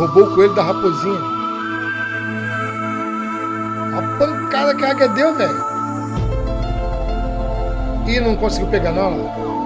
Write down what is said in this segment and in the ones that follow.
roubou o coelho da raposinha. A pancada que a águia deu, velho. E não conseguiu pegar, não.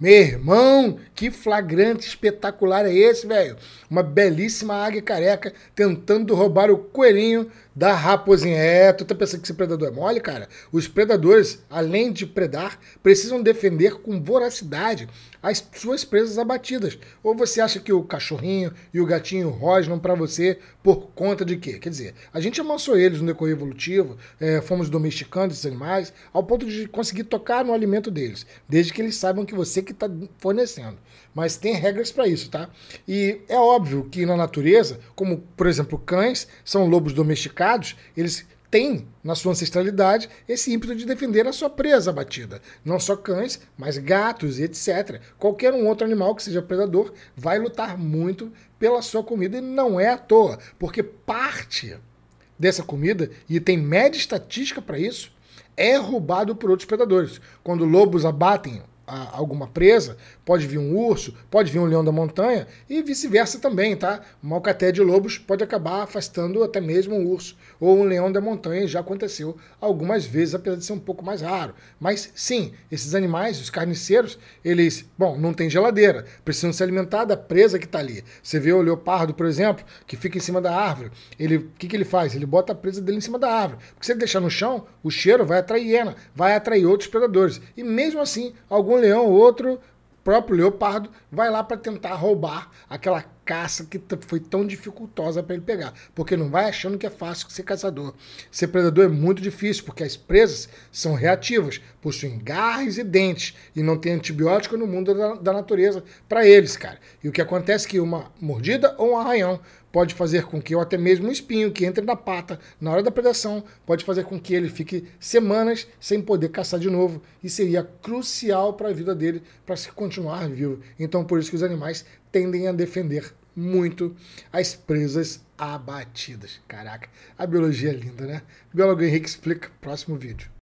Meu irmão, que flagrante espetacular é esse, velho? Uma belíssima águia careca tentando roubar o coelhinho da raposinha. É, tu tá pensando que esse predador é mole, cara? Os predadores, além de predar, precisam defender com voracidade as suas presas abatidas. Ou você acha que o cachorrinho e o gatinho rosnam para você por conta de quê? Quer dizer, a gente amansou eles no decorrer evolutivo, é, fomos domesticando esses animais ao ponto de conseguir tocar no alimento deles, desde que eles saibam que você que está fornecendo. Mas tem regras para isso, tá? E é óbvio que na natureza, como por exemplo cães são lobos domesticados, eles têm na sua ancestralidade esse ímpeto de defender a sua presa abatida. Não só cães, mas gatos e etc. Qualquer um outro animal que seja predador vai lutar muito pela sua comida e não é à toa, porque parte dessa comida, e tem média estatística para isso, é roubado por outros predadores. Quando lobos abatem a alguma presa, pode vir um urso, pode vir um leão da montanha e vice-versa também, tá? Uma alcateia de lobos pode acabar afastando até mesmo um urso ou um leão da montanha, já aconteceu algumas vezes, apesar de ser um pouco mais raro. Mas sim, esses animais, os carniceiros, eles, bom, não tem geladeira, precisam se alimentar da presa que está ali. Você vê o leopardo, por exemplo, que fica em cima da árvore, ele, o que, que ele faz? Ele bota a presa dele em cima da árvore, porque se ele deixar no chão, o cheiro vai atrair hiena, vai atrair outros predadores. E mesmo assim, alguns leão, outro próprio leopardo vai lá para tentar roubar aquela caça que foi tão dificultosa para ele pegar. Porque não vai achando que é fácil ser caçador. Ser predador é muito difícil, porque as presas são reativas, possuem garras e dentes, e não tem antibiótico no mundo da, da natureza para eles, cara. E o que acontece é que uma mordida ou um arranhão pode fazer com que, ou até mesmo um espinho que entre na pata na hora da predação, pode fazer com que ele fique semanas sem poder caçar de novo e seria crucial para a vida dele para se continuar vivo. Então, por isso que os animais tendem a defender muito as presas abatidas. Caraca, a biologia é linda, né? Biólogo Henrique explica, próximo vídeo.